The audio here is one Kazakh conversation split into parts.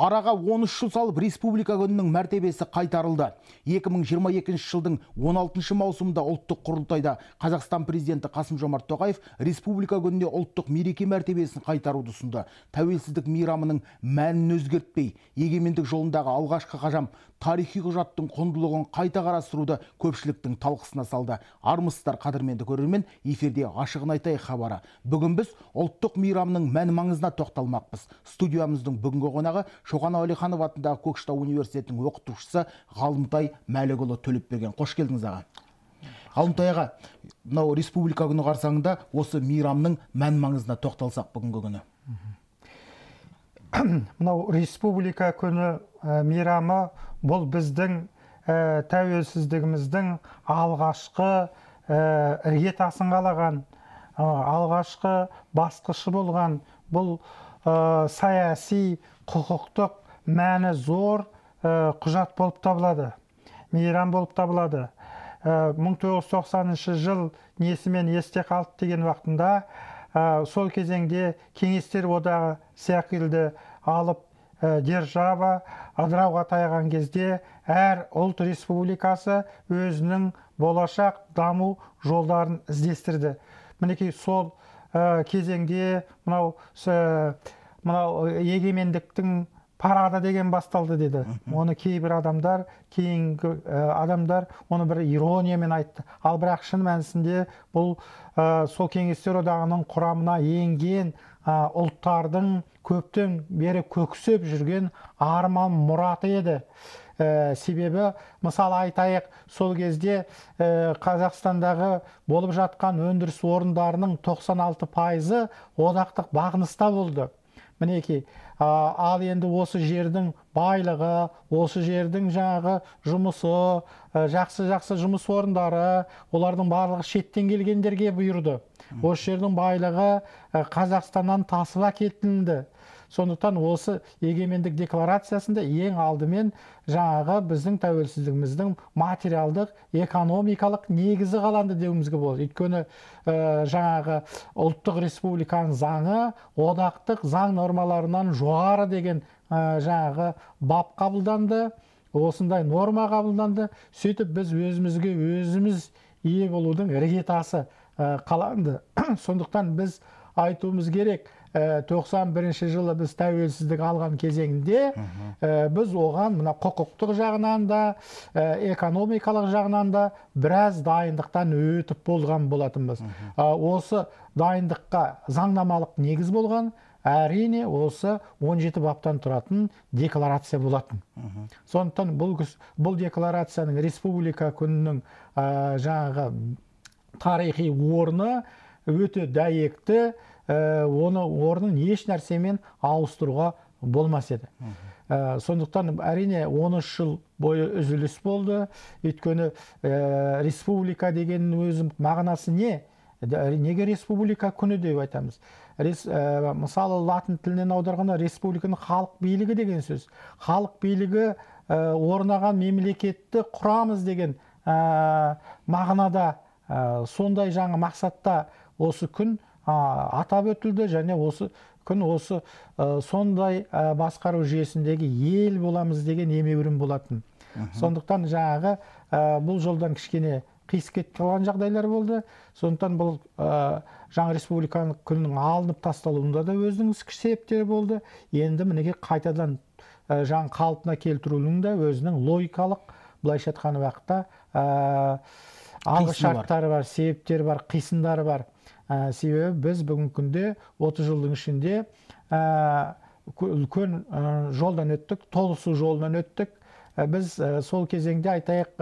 Араға 13 жыл салып республика күнінің мәртебесі қайтарылды. 2022 жылдың 16 маусымында ұлттық құрылтайда Қазақстан президенті Қасым Жомарт Тоқаев республика күніне ұлттық мереке мәртебесін қайтаруды ұсынды. Тәуелсіздік мейрамының мәнін өзгертпей, егемендік жолындағы алғашқы қажам тарихи құжаттың құндылығын қайта қарастыруды көпшіліктің талқысына салды. Армыстар қадірменді көрермен эфирде ашығын айтайық хабары. Бүгін біз ұлттық мейрамның мән маңызына тоқталмақпыз. Студиямыздың бүгінгі қонағы шоқан уәлиханов атындағы көкшетау университетінің оқытушысы ғалымтай мәлікұлы төлепберген қош келдіңіз аға ғалымтай аға мынау республика күні қарсаңында осы мейрамның мән маңызына тоқталсақ бүгінгі күні мынау республика күні ә, мейрамы бұл біздің ә, тәуелсіздігіміздің алғашқы ә, іргетасын қалаған ә, алғашқы басқышы болған бұл саяси құқықтық мәні зор құжат болып табылады мейрам болып табылады 1990 жыл несімен есте қалды деген уақытында сол кезеңде кеңестер одағы секілді алып ә, держава ыдырауға таяған кезде әр ұлт республикасы өзінің болашақ даму жолдарын іздестірді мінекей сол ә, кезеңде мынау мынау егемендіктің парады деген басталды деді оны кейбір адамдар кейінгі адамдар оны бір ирониямен айтты ал бірақ шын мәнісінде бұл ә, сол кеңестер одағының құрамына енген ұлттардың көптен бері көксеп жүрген арман мұраты еді себебі мысалы айтайық сол кезде қазақстандағы болып жатқан өндіріс орындарының 96 пайызы одақтық бағыныста болды мінекей ә, ал енді осы жердің байлығы осы жердің жағы жұмысы жақсы жақсы жұмыс орындары олардың барлығы шеттен келгендерге бұйырды осы жердің байлығы ә, қазақстаннан тасып әкетілді сондықтан осы егемендік декларациясында ең алдымен жаңағы біздің тәуелсіздігіміздің материалдық экономикалық негізі қаланды деуімізге болады өйткені э, жаңағы ұлттық республиканың заңы одақтық заң нормаларынан жоғары деген ә, жаңағы бап қабылданды осындай норма қабылданды сөйтіп біз өзімізге өзіміз ие болудың іргетасы э, қаланды сондықтан біз айтуымыз керек 91 жылы біз тәуелсіздік алған кезеңде э, біз оған мына құқықтық жағынан да э, экономикалық жағынан да біраз дайындықтан өтіп болған болатынбыз ә, осы дайындыққа заңнамалық негіз болған әрине осы 17 баптан тұратын декларация болатын сондықтан бұл, бұл декларацияның республика күнінің ә, жаңағы тарихи орны өте дәйекті ә, оны орнын еш нәрсемен ауыстыруға болмас еді ә, сондықтан әрине 13 жыл бойы үзіліс болды өйткені ә, республика дегеннің өзі мағынасы не неге республика күні деп айтамыз Рес, мысалы латын тілінен аударғанда республиканың халық билігі деген сөз халық билігі орнаған мемлекетті құрамыз деген мағынада сондай жаңа мақсатта осы күн атап өтілді және осы күн осы ә, сондай ә, басқару жүйесіндегі ел боламыз деген емеурін болатын сондықтан жаңағы бұл жолдан кішкене қиыс кетіп қалған жағдайлар болды сондықтан бұл ә, жаңа республикалық күннің алынып тасталуында да өзінің себептері болды енді мінекей қайтадан ә, жаңа қалпына келтірудің да өзінің логикалық былайша айтқан уақытта ә, бар себептері бар қисындары бар ә, себебі біз бүгінгі күнде 30 жылдың ішінде ә, үлкен жолдан өттік толысу жолынан өттік біз сол кезеңде айтайық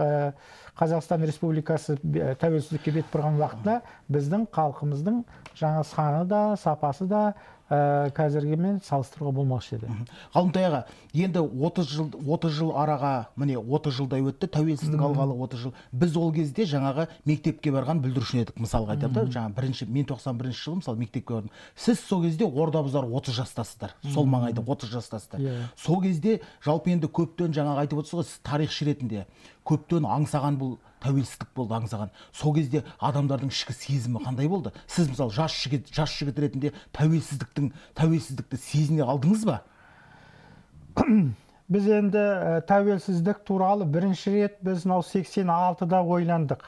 қазақстан республикасы тәуелсіздікке бет бұрған уақытта біздің халқымыздың жаңа саны да сапасы да ә, э, қазіргімен салыстыруға болмақшы еді ғалымтай аға енді 30 жыл 30 жыл араға міне 30 жылдай өтті тәуелсіздік алғалы 30 жыл біз ол кезде жаңағы мектепке барған бүлдіршін едік мысалға айтамын да жаңағы бірінші мен 91 бірінші жылы мысалы мектепке бардым сіз сол кезде ордабұзар 30 жастасыздар сол маңайда 30 жастасыздар иә. сол кезде жалпы енді көптен жаңағы айтып отырсыз ғой сіз тарихшы ретінде көптен аңсаған бұл тәуелсіздік болды аңсаған сол кезде адамдардың ішкі сезімі қандай болды сіз мысалы жас жігіт жас жігіт ретінде тәуелсіздіктің тәуелсіздікті сезіне алдыңыз ба біз енді э, тәуелсіздік туралы бірінші рет біз мынау 86-да ойландық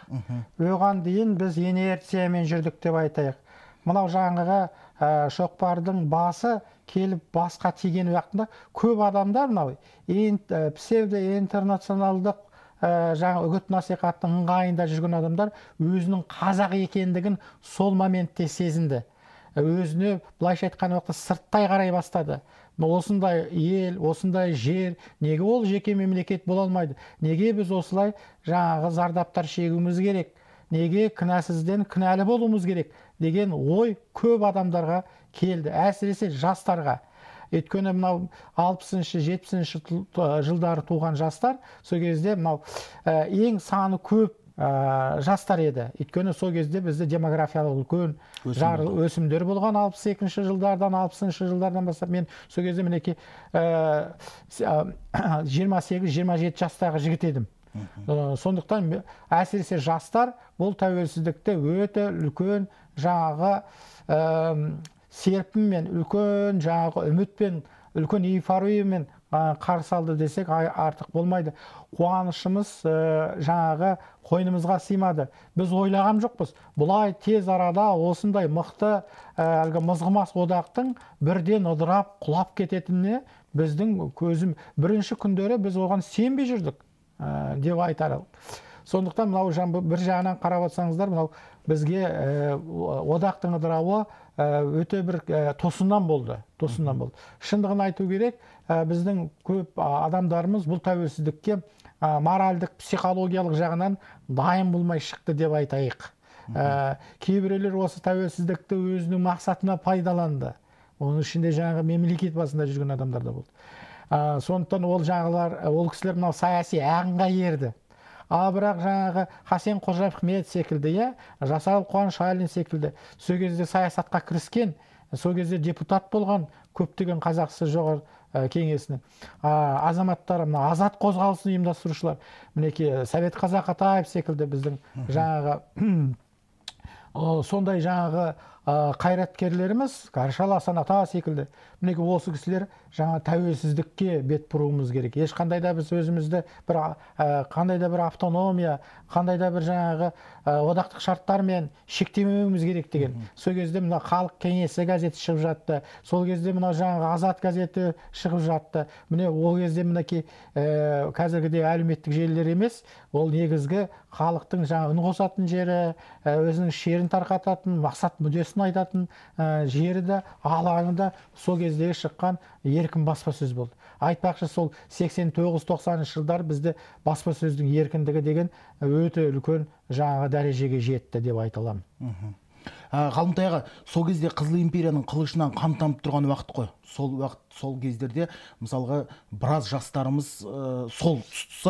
оған дейін біз инерциямен жүрдік деп айтайық мынау жаңағы ә, шоқпардың басы келіп басқа тиген уақытында көп адамдар мынау псевдо э, псевдоинтернационалдық ә, жаңа үгіт насихаттың ыңғайында жүрген адамдар өзінің қазақ екендігін сол моментте сезінді э, өзіне былайша айтқан уақытта сырттай қарай бастады осындай ел осындай жер неге ол жеке мемлекет бола алмайды неге біз осылай жаңағы зардаптар шегуіміз керек неге кінәсізден кінәлі болуымыз керек деген ой көп адамдарға келді әсіресе жастарға өйткені мынау алпысыншы жетпісінші жылдары туған жастар сол кезде мынау ең саны көп ә, жастар еді өйткені сол кезде бізде демографиялық үлкен өсімдер болған алпыс екінші жылдардан алпысыншы жылдардан бастап мен сол кезде мінекей жиырма сегіз жиырма жеті жастағы жігіт едім сондықтан әсіресе жастар бұл тәуелсіздікті өте үлкен жаңағы серпінмен үлкен жаңағы үмітпен үлкен эйфориямен қарсы алды десек артық болмайды қуанышымыз э, жаңағы қойнымызға сыймады біз ойлаған жоқпыз бұлай тез арада осындай мықты э, әлгі мызғымас одақтың бірден ыдырап құлап кететініне біздің көзім бірінші күндері біз оған сенбей жүрдік э, деп айтар сондықтан мынау бір жағынан қарап отырсаңыздар мынау бізге одақтың ыдырауы өте бір тосыннан болды тосыннан болды шындығын айту керек біздің көп адамдарымыз бұл тәуелсіздікке моральдық психологиялық жағынан дайын болмай шықты деп айтайық ә, кейбіреулер осы тәуелсіздікті өзінің мақсатына пайдаланды оның ішінде жаңағы мемлекет басында жүрген адамдар да болды ә, сондықтан ол жағылар ол кісілер мынау саяси ағынға ерді ал бірақ жаңағы хасен қожаев ахмет секілді иә жасал қуанышалин секілді сол кезде саясатқа кіріскен сол кезде депутат болған көптеген қазақсы жоғыр жоғары ә, кеңесінің ә, азаматтары мына азат қозғалысын ұйымдастырушылар мінекей совет қазақ атаев секілді біздің жаңағы сондай жаңағы қайраткерлеріміз қаршал асан ата секілді мінекей осы кісілер жаңа тәуелсіздікке бет бұруымыз керек ешқандай да біз өзімізді бір ә, қандай да бір автономия қандай да бір жаңағы ә, одақтық шарттармен шектемеуіміз керек деген сол кезде мына халық кеңесі газеті шығып жатты сол кезде мына жаңағы азат газеті шығып жатты міне ол кезде мінекей ә, қазіргідей әлеуметтік желілер емес ол негізгі халықтың жаңағы үн қосатын жері өзінің шерін тарқататын мақсат мүддесі осын айтатын ә, жері де алаңы да сол кездегі шыққан еркін баспасөз болды айтпақшы сол 89-90 жылдар бізді баспасөздің еркіндігі деген өте үлкен жаңағы дәрежеге жетті деп айта аламын Ә, ғалымтай аға сол кезде қызыл империяның қылышынан қан тамып тұрған уақыт қой сол уақыт сол кездерде мысалға біраз жастарымыз ә, сол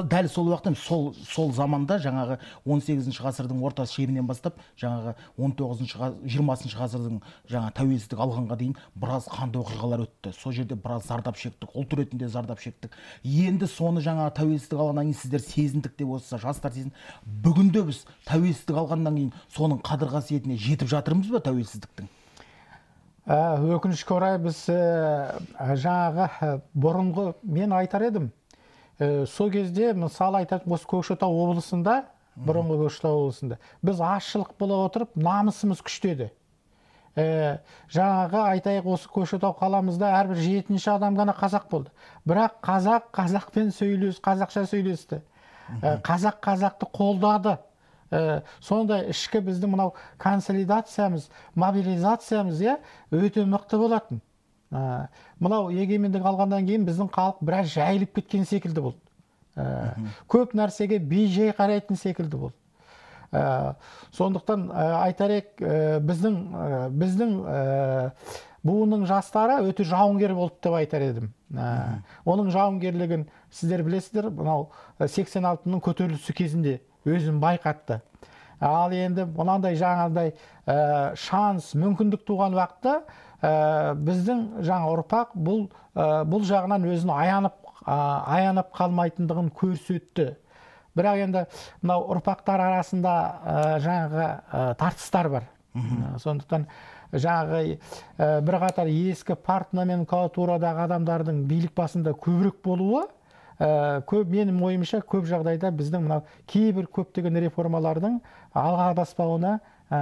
дәл сол уақытта сол сол заманда жаңағы 18 сегізінші ғасырдың орта шебінен бастап жаңағы 19 тоғызыншы жиырмасыншы ғасырдың жаңа тәуелсіздік алғанға дейін біраз қанды оқиғалар өтті сол жерде біраз зардап шектік ұлт ретінде зардап шектік енді соны жаңа тәуелсіздік алғаннан кейін сіздер сезіндік деп осы жастар сезін бүгінде біз тәуелсіздік алғаннан кейін соның қадір қасиетіне жетіп жатыр жатырмыз ба тәуелсіздіктің ә, өкінішке орай біз ә, жаңағы ә, бұрынғы мен айтар едім сол кезде мысалы айтатын осы көкшетау облысында бұрынғы көкшетау облысында біз азшылық бола отырып намысымыз күштеді ә, жаңағы айтайық осы көкшетау қаламызда әрбір жетінші адам ғана қазақ болды бірақ қазақ қазақпен сөйлес қазақша сөйлесті ә, қазақ қазақты қолдады ә, э, сондай ішкі біздің мынау консолидациямыз мобилизациямыз иә өте мықты болатын ә, мынау егемендік алғаннан кейін біздің халық біраз жайылып кеткен секілді болды ә, көп нәрсеге бей жай қарайтын секілді болды ә, сондықтан ә, айтар біздің ә, біздің буынның жастары өте жауынгер болды деп айтар едім оның жауынгерлігін сіздер білесіздер мынау 86-ның көтерілісі кезінде өзім байқатты ал енді мынандай жаңағыдай ә, э, шанс мүмкіндік туған уақытта э, біздің жаңа ұрпақ бұл э, бұл жағынан өзін аянып аянып қалмайтындығын көрсетті бірақ енді мынау ұрпақтар арасында жаңағы тартыстар бар сондықтан жаңағы бірқатар ескі партноменклатурадағы адамдардың билік басында көбірек болуы Э, көп менің ойымша көп жағдайда біздің мынау кейбір көптеген реформалардың алға баспауына ә,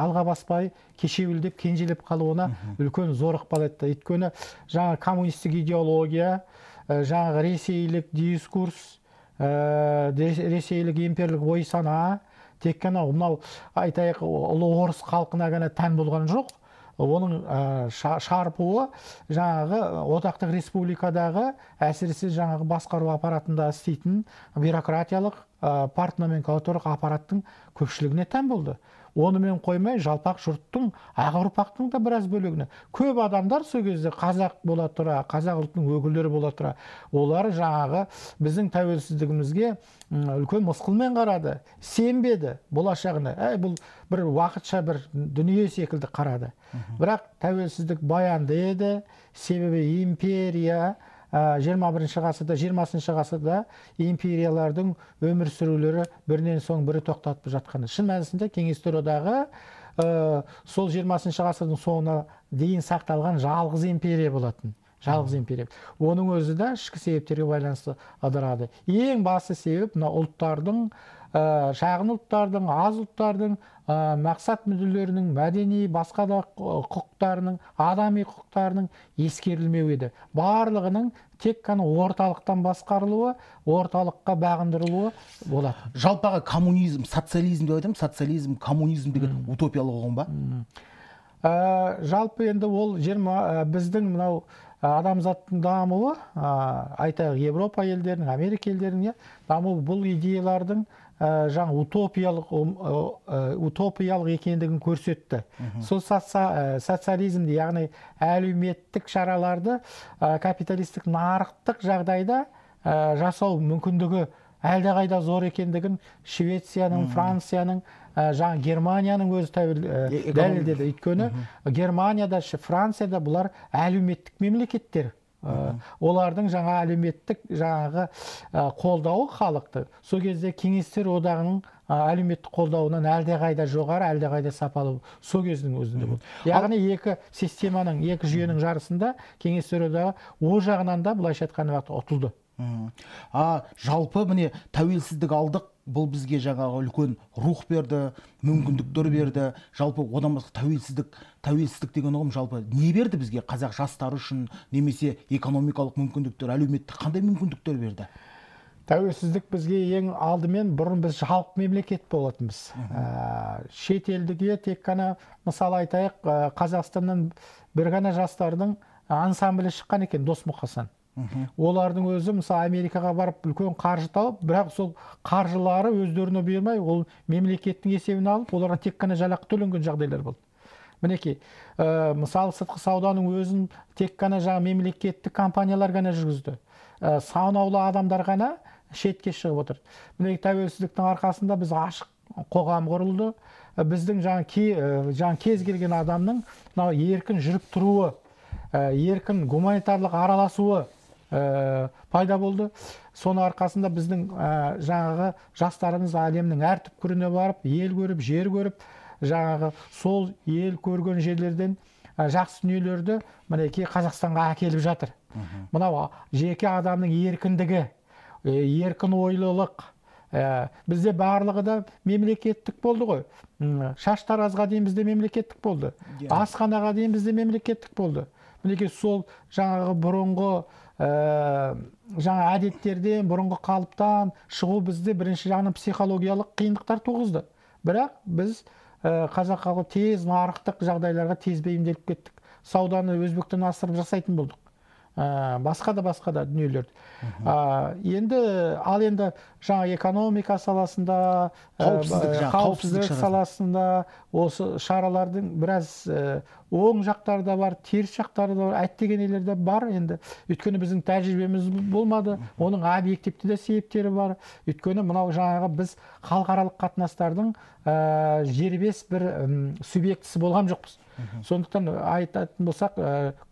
алға баспай кешеуілдеп кенжелеп қалуына үлкен зор ықпал етті өйткені жаңағы коммунистік идеология ә, жаңағы ресейлік дискурс ресейлік имперлік ой сана тек қана мынау айтайық ұлы орыс халқына ғана тән болған жоқ оның шарпуы жаңағы одақтық республикадағы әсіресе жаңағы басқару аппаратында істейтін бюрократиялық ә, партноменклатуралық аппараттың көпшілігіне тән болды онымен қоймай жалпақ жұрттың ақ ұрпақтың да біраз бөлігіне көп адамдар сол кезде қазақ бола тұра қазақ ұлтының өкілдері бола тұра олар жаңағы біздің тәуелсіздігімізге үлкен мысқылмен қарады сенбеді болашағына әй бұл бір уақытша бір дүние секілді қарады бірақ тәуелсіздік баянды еді себебі империя жиырма бірінші ғасырда жиырмасыншы ғасырда империялардың өмір сүрулері бірінен соң бірі тоқтатып жатқаны шын мәнісінде кеңестер одағы ә, сол жиырмасыншы ғасырдың соңына дейін сақталған жалғыз империя болатын жалғыз империя оның өзі де ішкі себептерге байланысты ыдырады ең басты себеп мына ұлттардың ә, шағын ұлттардың аз ұлттардың ә, мақсат мүдделерінің мәдени басқа да құқықтарының адами құқықтарының ескерілмеуі еді барлығының тек қана орталықтан басқарылуы орталыққа бағындырылуы болады жалпыға коммунизм социализм деп айтамын социализм коммунизм деген утопиялық ұғым ба ә, жалпы енді ол жиырма біздің мынау адамзаттың дамуы ә, айтайық европа елдерінің америка елдерінің иә, дамуы бұл идеялардың ә, утопиялық э, утопиялық екендігін көрсетті сол э, социализмді яғни әлеуметтік шараларды ә, капиталистік нарықтық жағдайда жасау мүмкіндігі әлдеқайда зор екендігін швецияның францияның ә, жаңа германияның өзі тәуел ә, дәлелдеді өйткені германияда францияда бұлар әлеуметтік мемлекеттер олардың жаңа әлеуметтік жаңағы қолдауы халықты сол кезде кеңестер одағының әлеуметтік қолдауынан әлдеқайда жоғары әлдеқайда сапалы сол кездің өзінде болды яғни екі системаның екі жүйенің жарысында кеңестер одағы ол жағынан да былайша айтқанда ұтылды а жалпы міне тәуелсіздік алдық бұл бізге жаңағы үлкен рух берді мүмкіндіктер берді жалпы одан басқа тәуелсіздік тәуелсіздік деген ұғым жалпы не берді бізге қазақ жастары үшін немесе экономикалық мүмкіндіктер әлеуметтік қандай мүмкіндіктер берді тәуелсіздік бізге ең алдымен бұрын біз халық мемлекет болатынбыз ә, шетелдіге тек қана мысалы айтайық ә, қазақстаннан бір ғана жастардың ансамблі шыққан екен дос мұқасан олардың өзі мысалы америкаға барып үлкен қаржы тауып бірақ сол қаржылары өздеріне бұйырмай ол мемлекеттің есебіне алып оларға тек қана жалақы төленген жағдайлар болды мінекей ә, мысалы сыртқы сауданың өзін тек қана жаңағы мемлекеттік компаниялар ғана жүргізді ә, э, санаулы адамдар ғана шетке шығып отыр мінекей тәуелсіздіктің арқасында біз ашық қоғам құрылды э, біздің жаңа ке, жаңа кез келген адамның мынау еркін жүріп тұруы ә, еркін гуманитарлық араласуы ә, пайда болды соны арқасында біздің ә, жаңағы жастарымыз әлемнің әр түкпіріне барып ел көріп жер көріп жаңағы сол ел көрген жерлерден ә, жақсы дүниелерді мінекей қазақстанға әкеліп жатыр мынау жеке адамның еркіндігі еркін ойлылық ә, бізде барлығы да мемлекеттік болды ғой шаштаразға дейін бізде мемлекеттік болды иә. асханаға дейін бізде мемлекеттік болды мінекей сол жаңағы бұрынғы ә, жаңа әдеттерден бұрынғы қалыптан шығу бізде бірінші жағынан психологиялық қиындықтар туғызды бірақ біз ә, қазақ халқы тез нарықтық жағдайларға тез бейімделіп кеттік сауданы өзбектен асырып жасайтын болдық ә, басқа да басқа да дүниелерді ә, енді ал енді жаңа экономика саласында қауіпсіздік, саласында осы шаралардың біраз оң жақтары да бар теріс жақтары да бар әттеген де бар енді өйткені біздің тәжірибеміз болмады оның объективті де себептері бар өйткені мынау жаңағы біз халықаралық қатынастардың ә, жербес бір ә, субъектісі болған жоқпыз сондықтан айтатын болсақ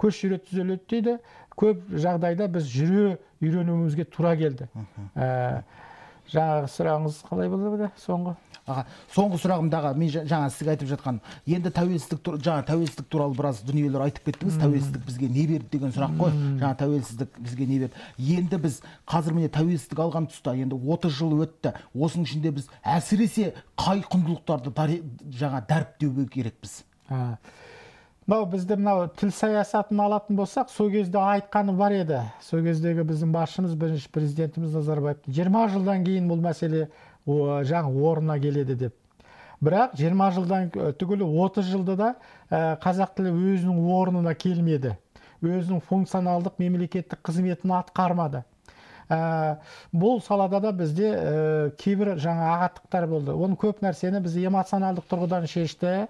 көш жүре түзеледі дейді көп жағдайда біз жүре үйренуімізге тура келді ә, жаңағы сұрағыңыз қалай болды соңғы аға соңғы сұрағым дағы мен жаңа сізге айтып жатқан енді тәуелсіздік жаңа тәуелсіздік туралы біраз дүниелер айтып кеттіңіз тәуелсіздік бізге не берді деген сұрақ қой жаңа тәуелсіздік бізге не берді енді біз қазір міне тәуелсіздік алған тұста енді отыз жыл өтті осының ішінде біз әсіресе қай құндылықтарды жаңа дәріптеуге керекпіз мынау бізді мынау тіл саясатын алатын болсақ сол кезде айтқаны бар еді сол кездегі біздің басшымыз бірінші президентіміз назарбаев 20 жылдан кейін бұл мәселе жаңа орнына келеді деп бірақ 20 жылдан түгілі 30 жылда да ә, қазақ тілі өзінің орнына келмеді өзінің функционалдық мемлекеттік қызметін атқармады Ә, бұл салада да бізде ә, кейбір жаңа ағаттықтар болды оның көп нәрсені біз эмоционалдық тұрғыдан шешті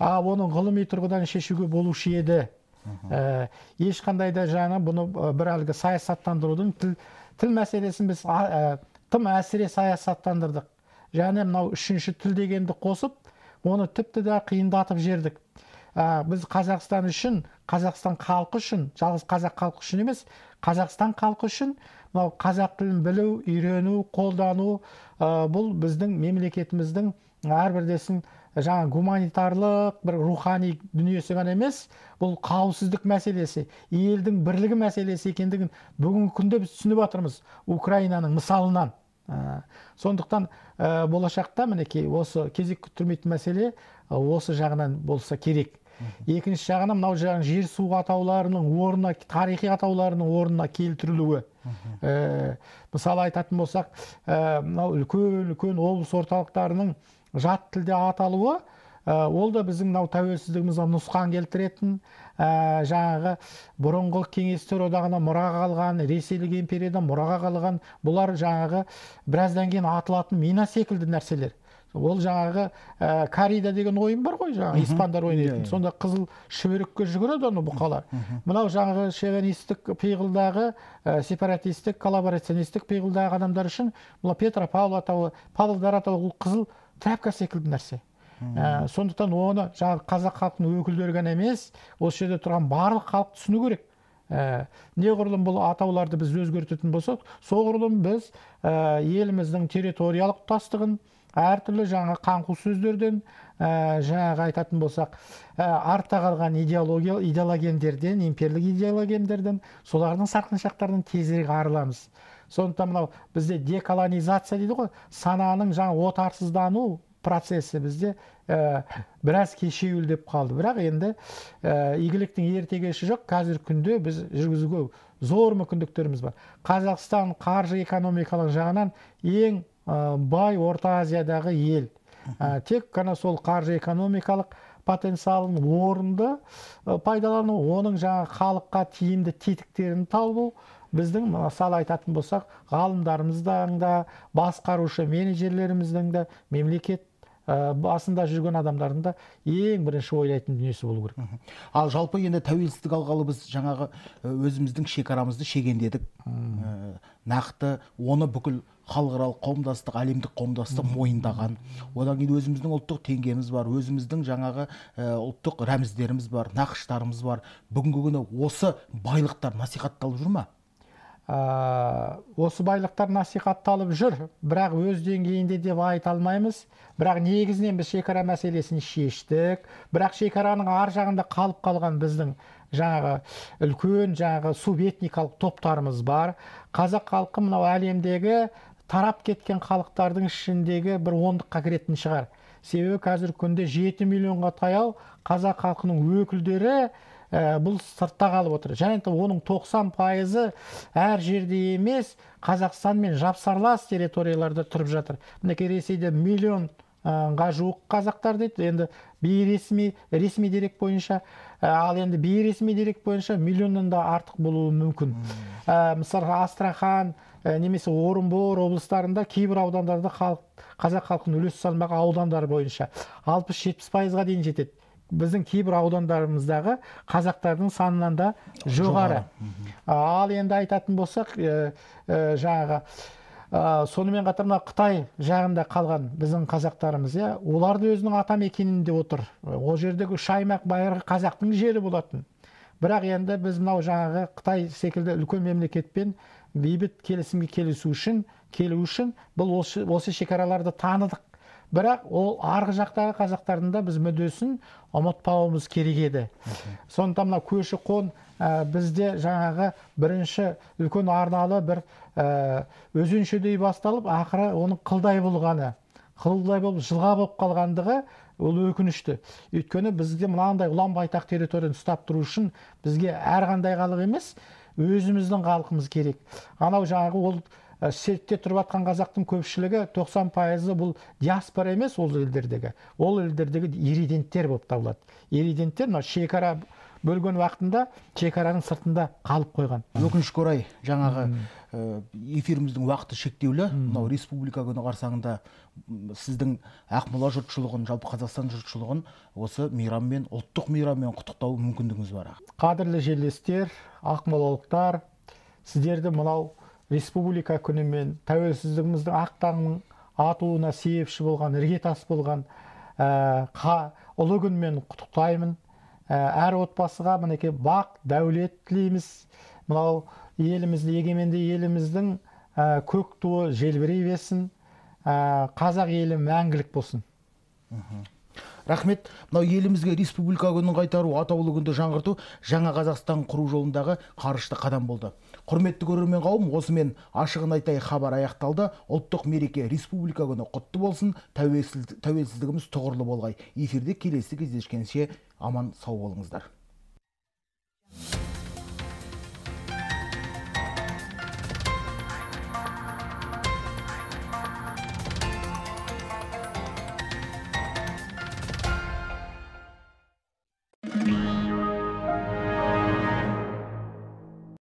а оны ғылыми тұрғыдан шешуге болушы еді Ешқандайда ә, ешқандай да жаңа бұны бір әлгі саясаттандырудың тіл, тіл мәселесін біз ә, тым әсіре саясаттандырдық және мынау үшінші тіл дегенді қосып оны тіпті де қиындатып жердік. біз қазақстан үшін қазақстан халқы үшін жалғыз қазақ халқы үшін емес қазақстан халқы үшін мынау қазақ тілін білу үйрену қолдану бұл біздің мемлекетіміздің әрбір десін жаңа гуманитарлық бір рухани дүниесі ғана емес бұл қауіпсіздік мәселесі елдің бірлігі мәселесі екендігін бүгінгі күнде біз түсініп жатырмыз украинаның мысалынан ә, сондықтан ә, болашақта мінекей осы кезек күттірмейтін мәселе осы жағынан болса керек екінші жағынан мынау жаңағы жер су атауларының орнына тарихи атауларының орнына келтірілуі ә, мысалы айтатын болсақ ә, мынау үлкен үлкен облыс орталықтарының жат тілде аталуы ә, ол да біздің мынау тәуелсіздігімізге нұсқан келтіретін ә, жаңағы бұрынғы кеңестер одағына мұра қалған ресейлік империядан мұраға қалған бұлар жаңағы біраздан кейін атылатын мина секілді нәрселер ол жаңағы ә, карида деген ойын бар ғой жаңағы испандар ойнайтын иә, иә. сонда қызыл шүберекке жүгіреді оны бұқалар мынау жаңағы шевинистік пиғылдағы ә, сепаратистік коллаборационистік пиғылдағы адамдар үшін мына петропавл атауы павлодар атауы ол қызыл тряпка секілді нәрсе ә, сондықтан оны жаңағы қазақ халқының өкілдері ғана емес осы жерде тұрған барлық халық түсіну керек ә, неғұрлым бұл атауларды біз өзгертетін болсақ соғұрлым біз ә, еліміздің территориялық тұтастығын әртүрлі жаңа қаңқу сөздерден ә, жаңағы айтатын болсақ ә, артта қалған идеология идеологендерден имперлік идеологендерден солардың сарқыншақтарынан тезірек арыламыз сондықтан мынау бізде деколонизация дейді ғой сананың жаңа отарсыздану процесі бізде ә, біраз кешеуілдеп қалды бірақ енді ә, игіліктің ерте кеші жоқ қазір күнде біз жүргізуге зор мүмкіндіктеріміз бар қазақстан қаржы экономикалық жағынан ең Ә, бай орта азиядағы ел ә, тек қана сол қаржы экономикалық потенциалын орынды пайдалану оның жаңа халыққа тиімді тетіктерін табу біздің мысалы айтатын болсақ ғалымдарымыздың да басқарушы менеджерлеріміздің де мемлекет басында жүрген адамдардың да ең бірінші ойлайтын дүниесі болу керек ал жалпы енді тәуелсіздік алғалы біз жаңағы өзіміздің шекарамызды шегендедік нақты оны бүкіл халықаралық қауымдастық әлемдік қауымдастық мойындаған одан кейін өзіміздің ұлттық теңгеміз бар өзіміздің жаңағы ұлттық рәміздеріміз бар нақыштарымыз бар бүгінгі күні осы байлықтар насихатталып жүр ма ә, осы байлықтар насихатталып жүр бірақ өз деңгейінде деп айта алмаймыз бірақ негізінен біз шекара мәселесін шештік бірақ шекараның ар жағында қалып қалған біздің жаңағы үлкен жаңағы субэтникалық топтарымыз бар қазақ халқы мынау әлемдегі тарап кеткен халықтардың ішіндегі бір ондыққа кіретін шығар себебі қазіргі күнде жеті миллионға таяу қазақ халқының өкілдері ә, бұл сыртта қалып отыр және де оның тоқсан пайызы әр жерде емес қазақстанмен жапсарлас территорияларда тұрып жатыр мінекей ресейде миллион ға жуық қазақтар дейді енді бейресми ресми дерек бойынша ал енді бейресми дерек бойынша миллионнан да артық болуы мүмкін ә, мысалға астрахан ә, немесе орынбор облыстарында кейбір аудандарда халық қазақ халқының үлес салмағы аудандар бойынша 60-70 пайызға дейін жетеді біздің кейбір аудандарымыздағы қазақтардың санынан да жоғары, ал енді айтатын болсақ ә, жаңағы ә, сонымен қатар мына қытай жағында қалған біздің қазақтарымыз иә олар да өзінің ата екенінде отыр ол жердегі үш аймақ байырғы қазақтың жері болатын бірақ енді біз мынау жаңағы қытай секілді үлкен мемлекетпен бейбіт келісімге келісу үшін келу үшін бұл осы, шекараларды таныдық бірақ ол арғы жақтағы қазақтардың да біз мүддесін ұмытпауымыз керек еді сондықтан мына көші қон ә, бізде жаңағы бірінші үлкен арналы бір ә, өзеншедей басталып ақыры оның қылдай болғаны қылдай болып жылға болып қалғандығы ол өкінішті өйткені бізде мынандай ұлан байтақ территорияны ұстап тұру үшін бізге әрқандай халық емес өзіміздің халқымыз керек анау жаңағы ол ә, сертте тұрып жатқан қазақтың көпшілігі 90 пайызы бұл диаспора емес ол елдердегі ол елдердегі ириденттер болып табылады ириденттер мына шекара бөлген уақытында шекараның сыртында қалып қойған өкінішке орай жаңағы э, эфиріміздің уақыты шектеулі мынау республика күні қарсаңында сіздің ақмола жұртшылығын жалпы қазақстан жұртшылығын осы мейраммен ұлттық мейраммен құттықтау мүмкіндігіңіз бар қадірлі жерлестер ақмолалықтар сіздерді мынау республика күнімен тәуелсіздігіміздің ақ таңның атуына себепші болған іргетас болған э, ұлы күнмен құттықтаймын Ә, әр отбасыға мінекей бақ дәулет тілейміз мынау елімізді егеменді еліміздің ә, көк туы желбірей берсін ә, қазақ елі мәңгілік болсын рахмет мынау елімізге республика күнін қайтару атаулы күнді жаңғырту жаңа қазақстан құру жолындағы қарышты қадам болды құрметті көрермен қауым осымен ашығын айтай хабар аяқталды ұлттық мереке республика күні құтты болсын тәуелсіздігіміз тұғырлы болғай эфирде келесі кездескенше аман сау болыңыздар